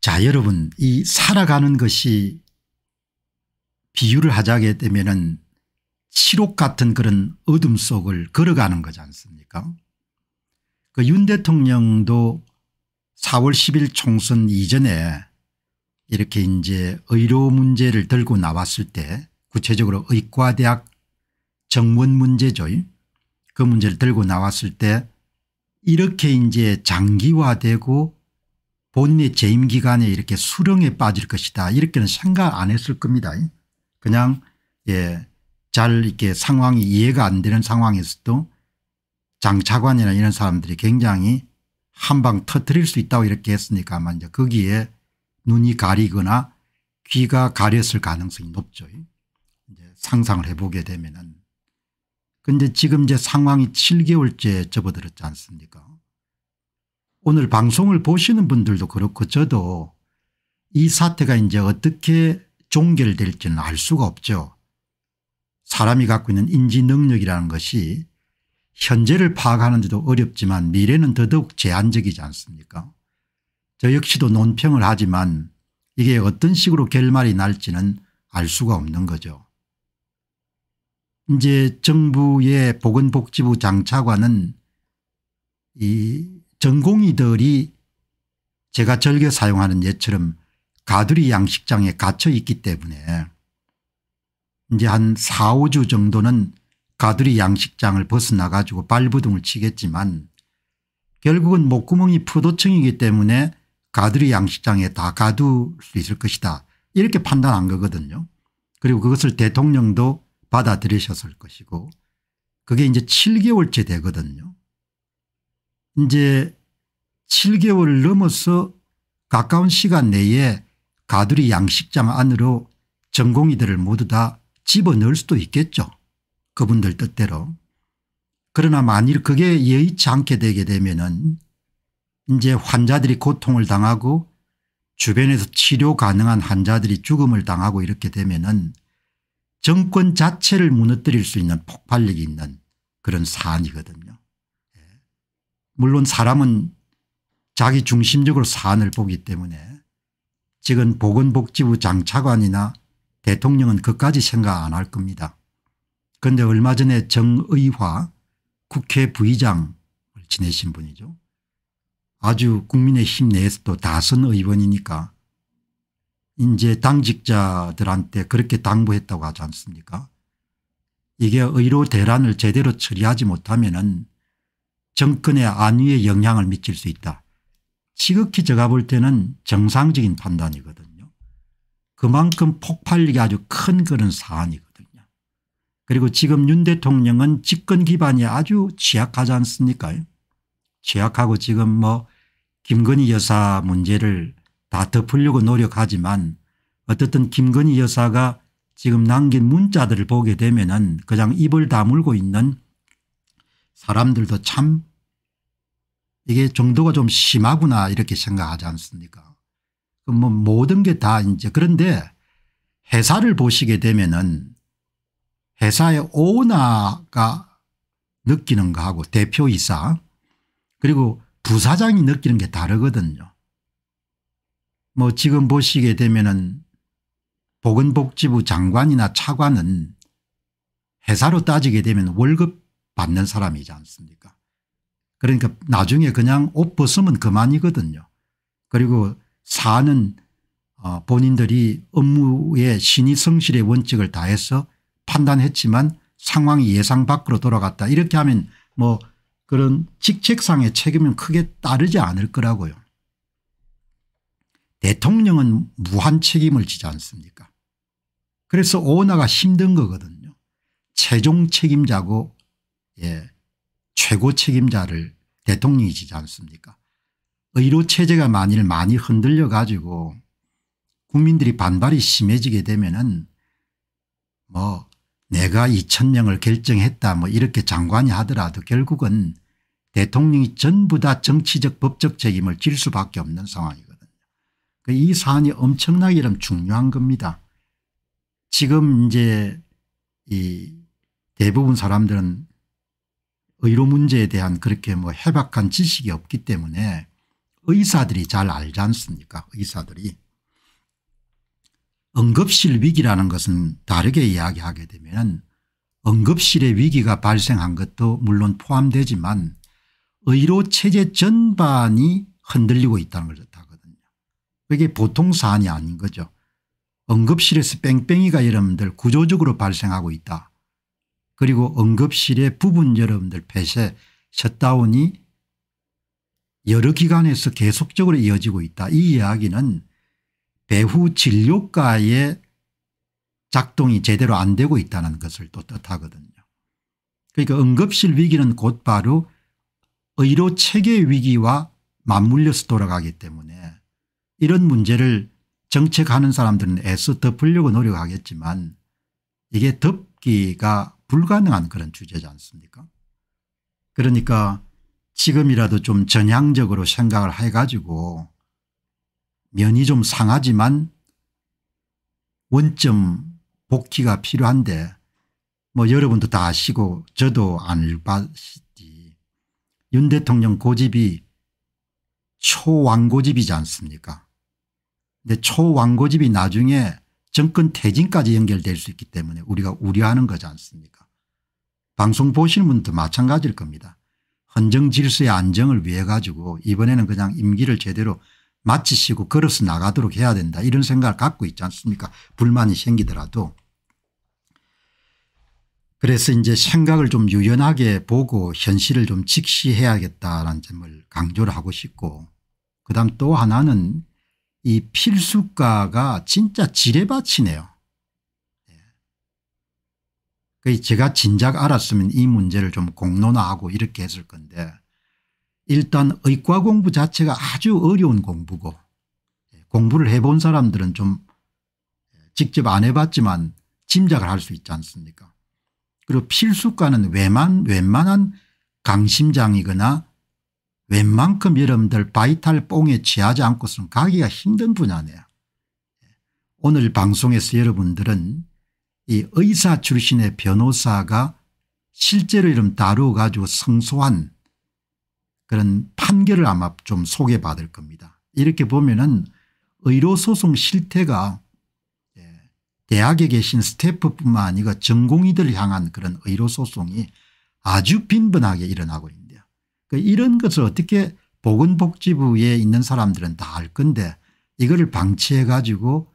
자 여러분 이 살아가는 것이 비유를 하자게 되면은 치록 같은 그런 어둠 속을 걸어가는 거지 않습니까 그 윤 대통령도 4월 10일 총선 이전에 이렇게 이제 의료 문제를 들고 나왔을 때 구체적으로 의과대학 정원 문제죠. 그 문제를 들고 나왔을 때 이렇게 이제 장기화되고 본인의 재임 기간에 이렇게 수령에 빠질 것이다 이렇게는 생각 안 했을 겁니다. 그냥 예, 잘 이렇게 상황이 이해가 안 되는 상황에서도 장차관이나 이런 사람들이 굉장히 한 방 터트릴 수 있다고 이렇게 했으니까 아마 이제 거기에 눈이 가리거나 귀가 가렸을 가능성이 높죠. 이제 상상을 해보게 되면은. 근데 지금 이제 상황이 7개월째 접어들었지 않습니까? 오늘 방송을 보시는 분들도 그렇고 저도 이 사태가 이제 어떻게 종결될지는 알 수가 없죠. 사람이 갖고 있는 인지 능력이라는 것이 현재를 파악하는 데도 어렵지만 미래는 더더욱 제한적이지 않습니까 저 역시도 논평을 하지만 이게 어떤 식으로 결말이 날지는 알 수가 없는 거죠. 이제 정부의 보건복지부 장차관은 이 전공의들이 제가 즐겨 사용하는 예처럼 가두리 양식장에 갇혀 있기 때문에 이제 한 4, 5주 정도는 가두리 양식장을 벗어나 가지고 발부둥을 치겠지만 결국은 목구멍이 포도청이기 때문에 가두리 양식장에 다 가둘 수 있을 것이다 이렇게 판단한 거거든요. 그리고 그것을 대통령도 받아들이셨을 것이고 그게 이제 7개월째 되거든요. 이제 7개월을 넘어서 가까운 시간 내에 가두리 양식장 안으로 전공의들을 모두 다 집어넣을 수도 있겠죠. 그분들 뜻대로. 그러나 만일 그게 예의치 않게 되게 되면은 이제 환자들이 고통을 당하고 주변에서 치료 가능한 환자들이 죽음을 당하고 이렇게 되면은 정권 자체를 무너뜨릴 수 있는 폭발력이 있는 그런 사안이거든요. 물론 사람은 자기 중심적으로 사안을 보기 때문에 지금 보건복지부 장차관이나 대통령은 그까지 생각 안 할 겁니다. 그런데 얼마 전에 정의화 국회 부의장을 지내신 분이죠. 아주 국민의힘 내에서도 다선 의원이니까 이제 당직자들한테 그렇게 당부했다고 하지 않습니까 이게 의료 대란을 제대로 처리하지 못하면 은 정권의 안위에 영향을 미칠 수 있다. 지극히 제가 볼 때는 정상적인 판단이거든요. 그만큼 폭발력이 아주 큰 그런 사안이거든요. 그리고 지금 윤 대통령은 집권 기반이 아주 취약하지 않습니까? 취약하고 지금 뭐 김건희 여사 문제를 다 덮으려고 노력하지만 어떻든 김건희 여사가 지금 남긴 문자들을 보게 되면은 그냥 입을 다물고 있는 사람들도 참 이게 정도가 좀 심하구나 이렇게 생각하지 않습니까 뭐 모든 게 다 이제 그런데 회사를 보시게 되면은 회사의 오너가 느끼는 거하고 대표이사 그리고 부사장이 느끼는 게 다르거든요. 뭐 지금 보시게 되면은 보건복지부 장관이나 차관은 회사로 따지게 되면 월급 받는 사람이지 않습니까 그러니까 나중에 그냥 옷 벗으면 그만이거든요. 그리고 사는 어 본인들이 업무의 신의 성실의 원칙을 다해서 판단했지만 상황이 예상 밖으로 돌아갔다 이렇게 하면 뭐 그런 직책상의 책임은 크게 따르지 않을 거라고요. 대통령은 무한 책임을 지지 않습니까 그래서 오너가 힘든 거거든요. 최종 책임자고 예, 최고 책임자를 대통령이지 않습니까 의료 체제가 만일 많이 흔들려 가지고 국민들이 반발이 심해지게 되면은 뭐 내가 2천 명을 결정했다 뭐 이렇게 장관이 하더라도 결국은 대통령이 전부 다 정치적 법적 책임을 질 수밖에 없는 상황이거든요. 그 이 사안이 엄청나게 이 중요한 겁니다. 지금 이제 이 대부분 사람들은 의료 문제에 대한 그렇게 뭐 해박한 지식이 없기 때문에 의사들이 잘 알지 않습니까 의사들이. 응급실 위기라는 것은 다르게 이야기하게 되면 응급실의 위기가 발생한 것도 물론 포함되지만 의료체제 전반이 흔들리고 있다는 걸 뜻하거든요. 이게 보통 사안이 아닌 거죠. 응급실에서 뺑뺑이가 여러분들 구조적으로 발생하고 있다. 그리고 응급실의 부분 여러분들 폐쇄 셧다운이 여러 기관에서 계속적으로 이어지고 있다. 이 이야기는 배후 진료과의 작동이 제대로 안 되고 있다는 것을 또 뜻하거든요. 그러니까 응급실 위기는 곧바로 의료 체계 위기와 맞물려서 돌아가기 때문에 이런 문제를 정책하는 사람들은 애써 덮으려고 노력하겠지만 이게 덮기가 불가능한 그런 주제지 않습니까 그러니까 지금이라도 좀 전향적으로 생각을 해가지고 면이 좀 상하지만 원점 복귀가 필요한데 뭐 여러분도 다 아시고 저도 알바시지 윤 대통령 고집이 초왕고집이지 않습니까 근데 초왕고집이 나중에 정권 퇴진까지 연결될 수 있기 때문에 우리가 우려하는 거지 않습니까 방송 보시는 분도 마찬가지일 겁니다. 헌정 질서의 안정을 위해 가지고 이번에는 그냥 임기를 제대로 마치시고 걸어서 나가도록 해야 된다 이런 생각을 갖고 있지 않습니까 불만이 생기더라도. 그래서 이제 생각을 좀 유연하게 보고 현실을 좀 직시해야겠다라는 점을 강조를 하고 싶고 그다음 또 하나는 이 필수가가 진짜 지뢰밭이네요. 그 제가 진작 알았으면 이 문제를 좀 공론화하고 이렇게 했을 건데 일단 의과 공부 자체가 아주 어려운 공부고 공부를 해본 사람들은 좀 직접 안 해봤지만 짐작을 할 수 있지 않습니까 그리고 필수과는 웬만, 웬만한 강심장이거나 웬만큼 여러분들 바이탈 뽕에 취하지 않고서는 가기가 힘든 분야네요. 오늘 방송에서 여러분들은 이 의사 출신의 변호사가 실제로 이름 다루어 가지고 성소한 그런 판결을 아마 좀 소개받을 겁니다. 이렇게 보면은 의료소송 실태가 예, 대학에 계신 스태프뿐만 아니라 전공의들 을 향한 그런 의료소송이 아주 빈번하게 일어나고 있는데요. 그러니까 이런 것을 어떻게 보건복지부에 있는 사람들은 다 알 건데 이거를 방치해 가지고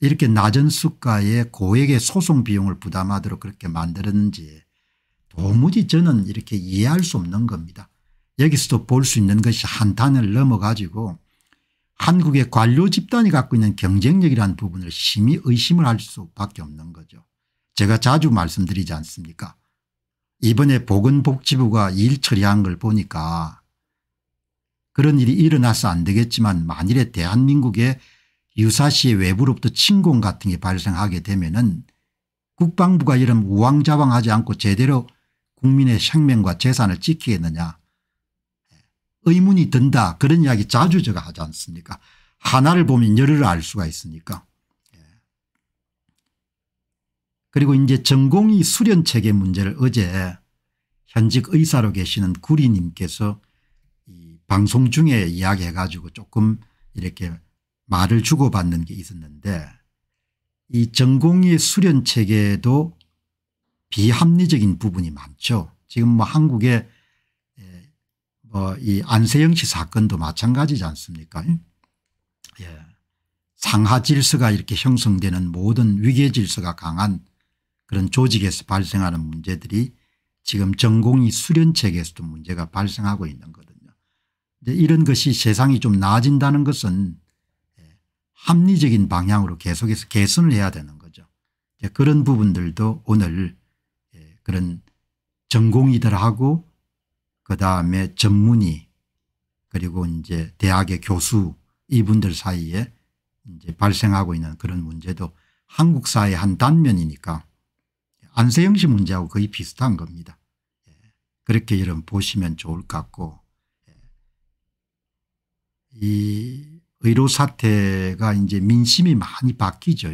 이렇게 낮은 수가의 고액의 소송 비용을 부담하도록 그렇게 만들었는지 도무지 저는 이렇게 이해할 수 없는 겁니다. 여기서도 볼 수 있는 것이 한탄을 넘어가지고 한국의 관료 집단이 갖고 있는 경쟁력이라는 부분을 심히 의심을 할 수밖에 없는 거죠. 제가 자주 말씀드리지 않습니까 이번에 보건복지부가 일 처리한 걸 보니까 그런 일이 일어나서 안 되겠지만 만일에 대한민국의 유사시에 외부로부터 침공 같은 게 발생하게 되면은 국방부가 이런 우왕좌왕하지 않고 제대로 국민의 생명과 재산을 지키겠느냐 의문이 든다 그런 이야기 자주 제가 하지 않습니까 하나를 보면 열을 알 수가 있으니까 예. 그리고 이제 전공이 수련체계 문제를 어제 현직 의사로 계시는 구리님께서 이 방송 중에 이야기해 가지고 조금 이렇게 말을 주고받는 게 있었는데 이 전공의 수련 체계에도 비합리적인 부분이 많죠. 지금 뭐 한국의 뭐이 안세영 씨 사건도 마찬가지지 않습니까? 예. 상하 질서가 이렇게 형성되는 모든 위계 질서가 강한 그런 조직에서 발생하는 문제들이 지금 전공이 수련 체에서도 문제가 발생하고 있는 거거든요. 이런 것이 세상이 좀 나아진다는 것은 합리적인 방향으로 계속해서 개선을 해야 되는 거죠. 그런 부분들도 오늘 예, 그런 전공이들하고 그다음에 전문의 그리고 이제 대학의 교수 이분들 사이에 이제 발생하고 있는 그런 문제도 한국 사회의 한 단면이니까 안세영 씨 문제하고 거의 비슷한 겁니다. 예, 그렇게 여러분 보시면 좋을 것 같고 예. 이 의료 사태가 이제 민심이 많이 바뀌죠.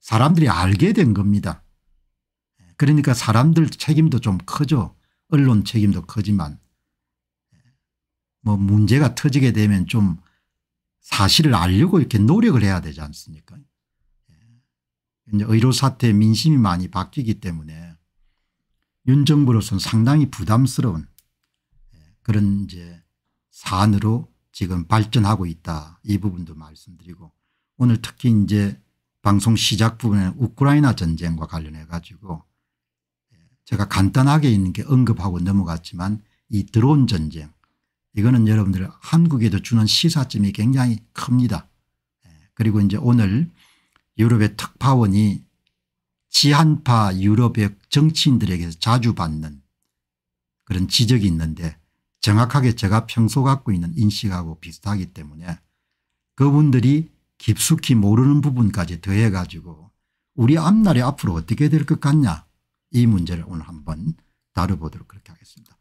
사람들이 알게 된 겁니다. 그러니까 사람들 책임도 좀 크죠. 언론 책임도 크지만 뭐 문제가 터지게 되면 좀 사실을 알려고 이렇게 노력을 해야 되지 않습니까 이제 의료사태 민심이 많이 바뀌기 때문에 윤 정부로서는 상당히 부담스러운 그런 이제 사안으로 지금 발전하고 있다 이 부분도 말씀드리고 오늘 특히 이제 방송 시작 부분에 우크라이나 전쟁과 관련해 가지고 예, 제가 간단하게 있는 게 언급하고 넘어갔지만 이 드론 전쟁 이거는 여러분들 한국에도 주는 시사점이 굉장히 큽니다. 예, 그리고 이제 오늘 유럽의 특파원이 지한파 유럽의 정치인들에게 서 자주 받는 그런 지적이 있는데 정확하게 제가 평소 갖고 있는 인식하고 비슷하기 때문에 그분들이 깊숙이 모르는 부분까지 더해 가지고 우리 앞날이 앞으로 어떻게 될 것 같냐 이 문제를 오늘 한번 다뤄보도록 그렇게 하겠습니다.